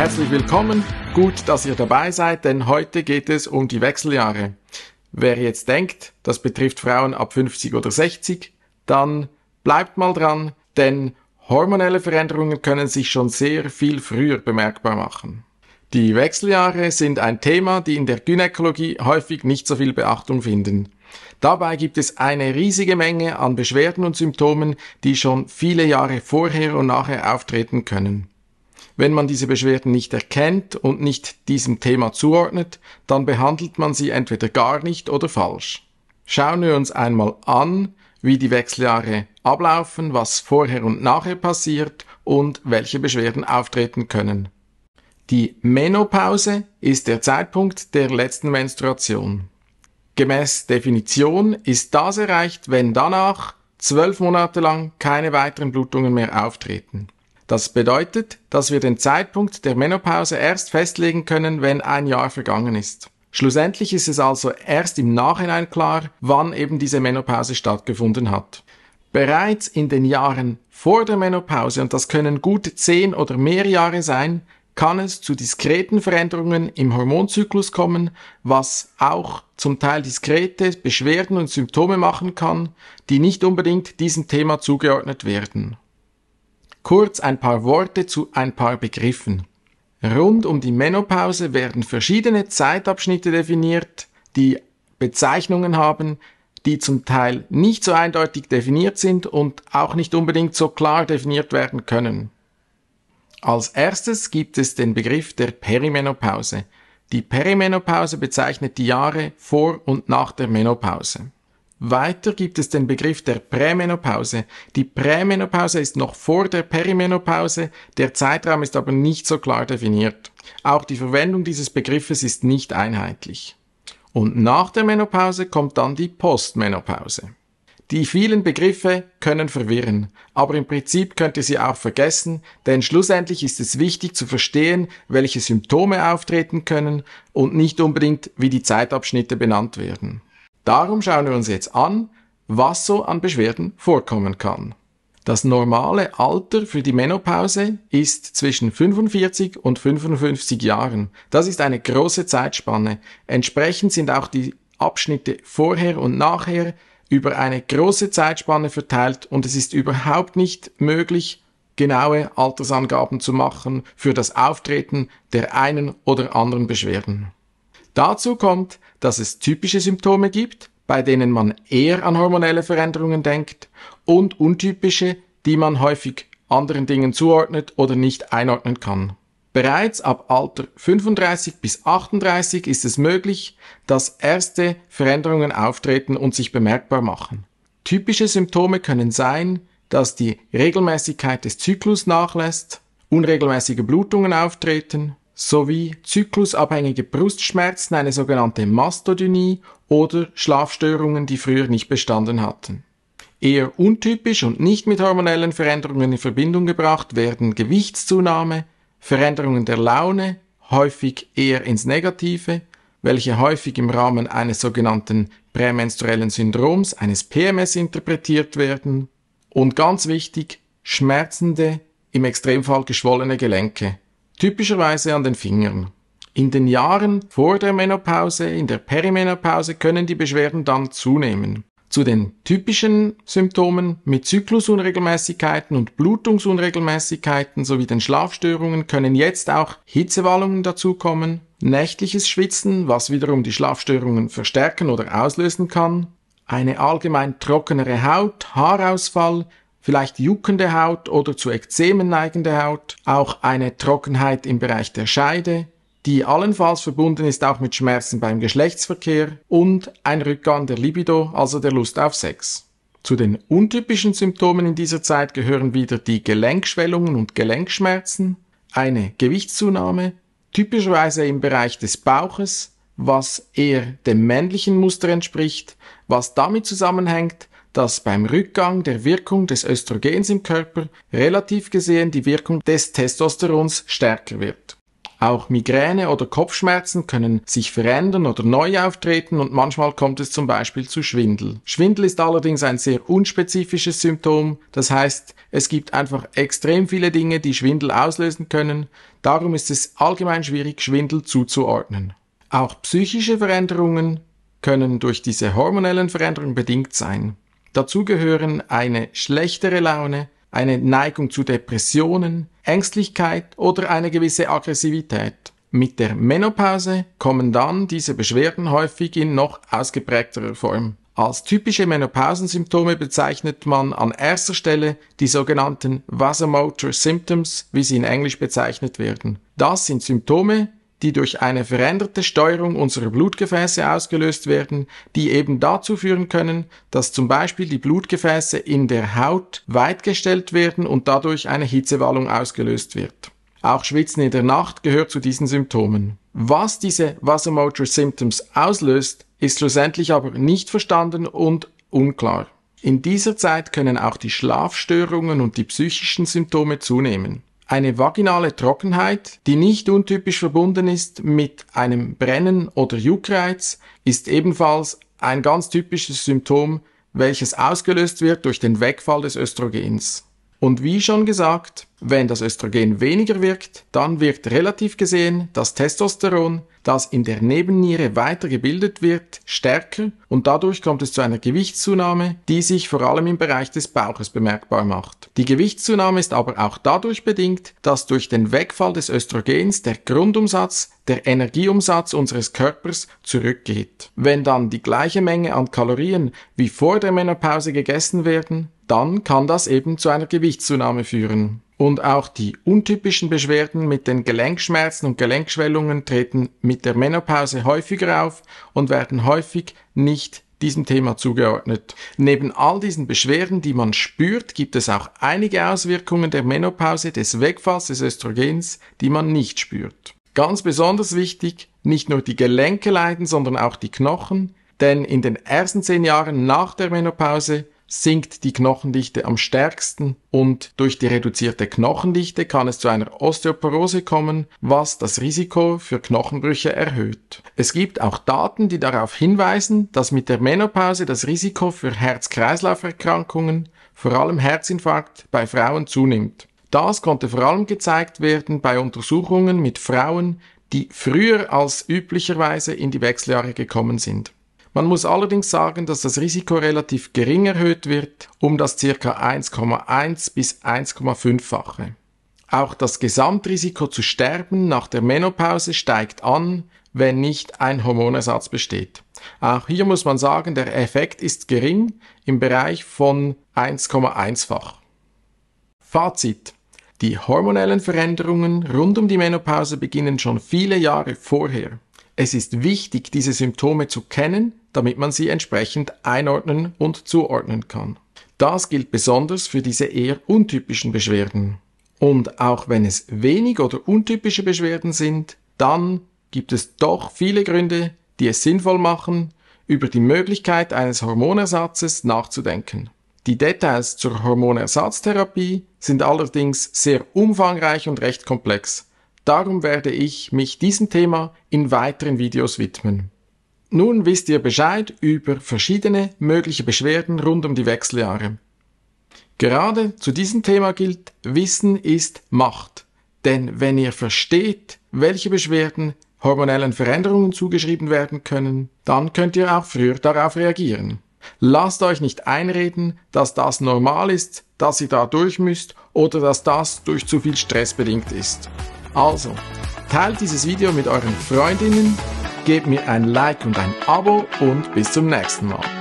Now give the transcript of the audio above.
Herzlich willkommen, gut, dass ihr dabei seid, denn heute geht es um die Wechseljahre. Wer jetzt denkt, das betrifft Frauen ab 50 oder 60, dann bleibt mal dran, denn hormonelle Veränderungen können sich schon sehr viel früher bemerkbar machen. Die Wechseljahre sind ein Thema, die in der Gynäkologie häufig nicht so viel Beachtung finden. Dabei gibt es eine riesige Menge an Beschwerden und Symptomen, die schon viele Jahre vorher und nachher auftreten können. Wenn man diese Beschwerden nicht erkennt und nicht diesem Thema zuordnet, dann behandelt man sie entweder gar nicht oder falsch. Schauen wir uns einmal an, wie die Wechseljahre ablaufen, was vorher und nachher passiert und welche Beschwerden auftreten können. Die Menopause ist der Zeitpunkt der letzten Menstruation. Gemäß Definition ist das erreicht, wenn danach zwölf Monate lang keine weiteren Blutungen mehr auftreten. Das bedeutet, dass wir den Zeitpunkt der Menopause erst festlegen können, wenn ein Jahr vergangen ist. Schlussendlich ist es also erst im Nachhinein klar, wann eben diese Menopause stattgefunden hat. Bereits in den Jahren vor der Menopause, und das können gut zehn oder mehr Jahre sein, kann es zu diskreten Veränderungen im Hormonzyklus kommen, was auch zum Teil diskrete Beschwerden und Symptome machen kann, die nicht unbedingt diesem Thema zugeordnet werden. Kurz ein paar Worte zu ein paar Begriffen. Rund um die Menopause werden verschiedene Zeitabschnitte definiert, die Bezeichnungen haben, die zum Teil nicht so eindeutig definiert sind und auch nicht unbedingt so klar definiert werden können. Als erstes gibt es den Begriff der Perimenopause. Die Perimenopause bezeichnet die Jahre vor und nach der Menopause. Weiter gibt es den Begriff der Prämenopause. Die Prämenopause ist noch vor der Perimenopause, der Zeitraum ist aber nicht so klar definiert. Auch die Verwendung dieses Begriffes ist nicht einheitlich. Und nach der Menopause kommt dann die Postmenopause. Die vielen Begriffe können verwirren, aber im Prinzip könnt ihr sie auch vergessen, denn schlussendlich ist es wichtig zu verstehen, welche Symptome auftreten können und nicht unbedingt, wie die Zeitabschnitte benannt werden. Darum schauen wir uns jetzt an, was so an Beschwerden vorkommen kann. Das normale Alter für die Menopause ist zwischen 45 und 55 Jahren. Das ist eine große Zeitspanne. Entsprechend sind auch die Abschnitte vorher und nachher über eine große Zeitspanne verteilt und es ist überhaupt nicht möglich, genaue Altersangaben zu machen für das Auftreten der einen oder anderen Beschwerden. Dazu kommt, dass es typische Symptome gibt, bei denen man eher an hormonelle Veränderungen denkt und untypische, die man häufig anderen Dingen zuordnet oder nicht einordnen kann. Bereits ab Alter 35 bis 38 ist es möglich, dass erste Veränderungen auftreten und sich bemerkbar machen. Typische Symptome können sein, dass die Regelmäßigkeit des Zyklus nachlässt, unregelmäßige Blutungen auftreten, sowie zyklusabhängige Brustschmerzen, eine sogenannte Mastodynie oder Schlafstörungen, die früher nicht bestanden hatten. Eher untypisch und nicht mit hormonellen Veränderungen in Verbindung gebracht werden Gewichtszunahme, Veränderungen der Laune, häufig eher ins Negative, welche häufig im Rahmen eines sogenannten prämenstruellen Syndroms, eines PMS interpretiert werden und ganz wichtig, schmerzende, im Extremfall geschwollene Gelenke, typischerweise an den Fingern. In den Jahren vor der Menopause, in der Perimenopause können die Beschwerden dann zunehmen. Zu den typischen Symptomen mit Zyklusunregelmäßigkeiten und Blutungsunregelmäßigkeiten sowie den Schlafstörungen können jetzt auch Hitzewallungen dazukommen, nächtliches Schwitzen, was wiederum die Schlafstörungen verstärken oder auslösen kann, eine allgemein trockenere Haut, Haarausfall, vielleicht juckende Haut oder zu Ekzemen neigende Haut, auch eine Trockenheit im Bereich der Scheide, die allenfalls verbunden ist auch mit Schmerzen beim Geschlechtsverkehr und ein Rückgang der Libido, also der Lust auf Sex. Zu den untypischen Symptomen in dieser Zeit gehören wieder die Gelenkschwellungen und Gelenkschmerzen, eine Gewichtszunahme, typischerweise im Bereich des Bauches, was eher dem männlichen Muster entspricht, was damit zusammenhängt, dass beim Rückgang der Wirkung des Östrogens im Körper relativ gesehen die Wirkung des Testosterons stärker wird. Auch Migräne oder Kopfschmerzen können sich verändern oder neu auftreten und manchmal kommt es zum Beispiel zu Schwindel. Schwindel ist allerdings ein sehr unspezifisches Symptom, das heißt, es gibt einfach extrem viele Dinge, die Schwindel auslösen können, darum ist es allgemein schwierig, Schwindel zuzuordnen. Auch psychische Veränderungen können durch diese hormonellen Veränderungen bedingt sein. Dazu gehören eine schlechtere Laune, eine Neigung zu Depressionen, Ängstlichkeit oder eine gewisse Aggressivität. Mit der Menopause kommen dann diese Beschwerden häufig in noch ausgeprägterer Form. Als typische Menopausensymptome bezeichnet man an erster Stelle die sogenannten Vasomotor Symptoms, wie sie in Englisch bezeichnet werden. Das sind Symptome, die durch eine veränderte Steuerung unserer Blutgefäße ausgelöst werden, die eben dazu führen können, dass zum Beispiel die Blutgefäße in der Haut weitgestellt werden und dadurch eine Hitzewallung ausgelöst wird. Auch Schwitzen in der Nacht gehört zu diesen Symptomen. Was diese Vasomotor Symptoms auslöst, ist schlussendlich aber nicht verstanden und unklar. In dieser Zeit können auch die Schlafstörungen und die psychischen Symptome zunehmen eine vaginale Trockenheit, die nicht untypisch verbunden ist mit einem Brennen oder Juckreiz, ist ebenfalls ein ganz typisches Symptom, welches ausgelöst wird durch den Wegfall des Östrogens. Und wie schon gesagt, wenn das Östrogen weniger wirkt, dann wirkt relativ gesehen das Testosteron, das in der Nebenniere weiter gebildet wird, stärker und dadurch kommt es zu einer Gewichtszunahme, die sich vor allem im Bereich des Bauches bemerkbar macht. Die Gewichtszunahme ist aber auch dadurch bedingt, dass durch den Wegfall des Östrogens der Grundumsatz, der Energieumsatz unseres Körpers zurückgeht. Wenn dann die gleiche Menge an Kalorien wie vor der Menopause gegessen werden, dann kann das eben zu einer Gewichtszunahme führen. Und auch die untypischen Beschwerden mit den Gelenkschmerzen und Gelenkschwellungen treten mit der Menopause häufiger auf und werden häufig nicht diesem Thema zugeordnet. Neben all diesen Beschwerden, die man spürt, gibt es auch einige Auswirkungen der Menopause, des Wegfalls des Östrogens, die man nicht spürt. Ganz besonders wichtig, nicht nur die Gelenke leiden, sondern auch die Knochen, denn in den ersten zehn Jahren nach der Menopause sinkt die Knochendichte am stärksten und durch die reduzierte Knochendichte kann es zu einer Osteoporose kommen, was das Risiko für Knochenbrüche erhöht. Es gibt auch Daten, die darauf hinweisen, dass mit der Menopause das Risiko für Herz-Kreislauf-Erkrankungen, vor allem Herzinfarkt, bei Frauen zunimmt. Das konnte vor allem gezeigt werden bei Untersuchungen mit Frauen, die früher als üblicherweise in die Wechseljahre gekommen sind. Man muss allerdings sagen, dass das Risiko relativ gering erhöht wird, um das ca. 1,1 bis 1,5-fache. Auch das Gesamtrisiko zu sterben nach der Menopause steigt an, wenn nicht ein Hormonersatz besteht. Auch hier muss man sagen, der Effekt ist gering im Bereich von 1,1-fach. Fazit. Die hormonellen Veränderungen rund um die Menopause beginnen schon viele Jahre vorher. Es ist wichtig, diese Symptome zu kennen, damit man sie entsprechend einordnen und zuordnen kann. Das gilt besonders für diese eher untypischen Beschwerden. Und auch wenn es wenig oder untypische Beschwerden sind, dann gibt es doch viele Gründe, die es sinnvoll machen, über die Möglichkeit eines Hormonersatzes nachzudenken. Die Details zur Hormonersatztherapie sind allerdings sehr umfangreich und recht komplex. Darum werde ich mich diesem Thema in weiteren Videos widmen. Nun wisst ihr Bescheid über verschiedene mögliche Beschwerden rund um die Wechseljahre. Gerade zu diesem Thema gilt, Wissen ist Macht. Denn wenn ihr versteht, welche Beschwerden hormonellen Veränderungen zugeschrieben werden können, dann könnt ihr auch früher darauf reagieren. Lasst euch nicht einreden, dass das normal ist, dass ihr da durch müsst oder dass das durch zu viel Stress bedingt ist. Also, teilt dieses Video mit euren Freundinnen, gebt mir ein Like und ein Abo und bis zum nächsten Mal.